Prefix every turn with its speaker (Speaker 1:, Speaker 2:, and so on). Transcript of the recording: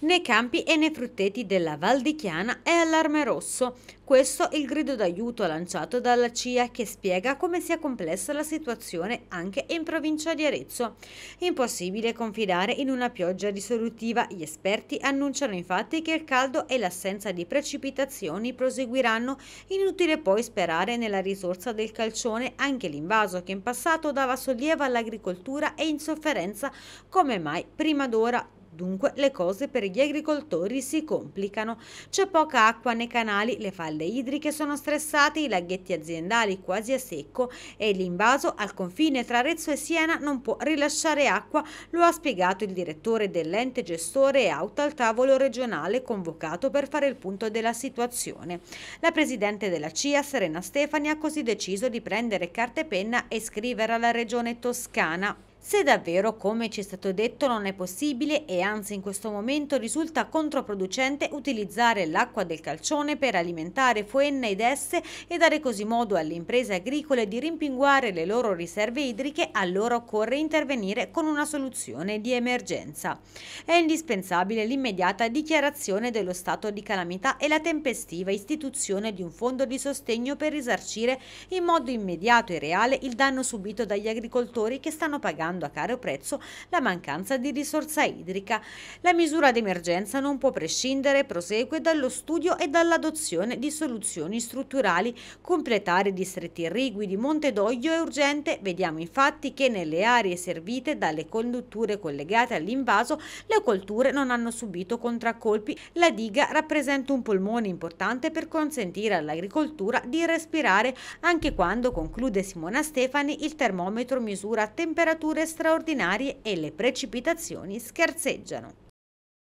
Speaker 1: nei campi e nei frutteti della Val di Chiana è allarme rosso. Questo il grido d'aiuto lanciato dalla CIA che spiega come sia complessa la situazione anche in provincia di Arezzo. Impossibile confidare in una pioggia risolutiva. Gli esperti annunciano infatti che il caldo e l'assenza di precipitazioni proseguiranno. Inutile poi sperare nella risorsa del calcione, anche l'invaso che in passato dava sollievo all'agricoltura e in sofferenza come mai prima d'ora dunque le cose per gli agricoltori si complicano. C'è poca acqua nei canali, le falde idriche sono stressate, i laghetti aziendali quasi a secco e l'invaso al confine tra Arezzo e Siena non può rilasciare acqua, lo ha spiegato il direttore dell'ente gestore e auto al tavolo regionale convocato per fare il punto della situazione. La presidente della CIA, Serena Stefani, ha così deciso di prendere carta e penna e scrivere alla regione toscana se davvero, come ci è stato detto, non è possibile e anzi in questo momento risulta controproducente utilizzare l'acqua del calcione per alimentare Fuenna ed Esse e dare così modo alle imprese agricole di rimpinguare le loro riserve idriche, allora occorre intervenire con una soluzione di emergenza. È indispensabile l'immediata dichiarazione dello stato di calamità e la tempestiva istituzione di un fondo di sostegno per risarcire in modo immediato e reale il danno subito dagli agricoltori che stanno pagando pagando a caro prezzo la mancanza di risorsa idrica. La misura d'emergenza non può prescindere, prosegue, dallo studio e dall'adozione di soluzioni strutturali. Completare i distretti irrigui di Montedoglio è urgente, vediamo infatti che nelle aree servite dalle condutture collegate all'invaso le colture non hanno subito contraccolpi. La diga rappresenta un polmone importante per consentire all'agricoltura di respirare anche quando, conclude Simona Stefani, il termometro misura temperature temperature straordinarie e le precipitazioni scherzeggiano.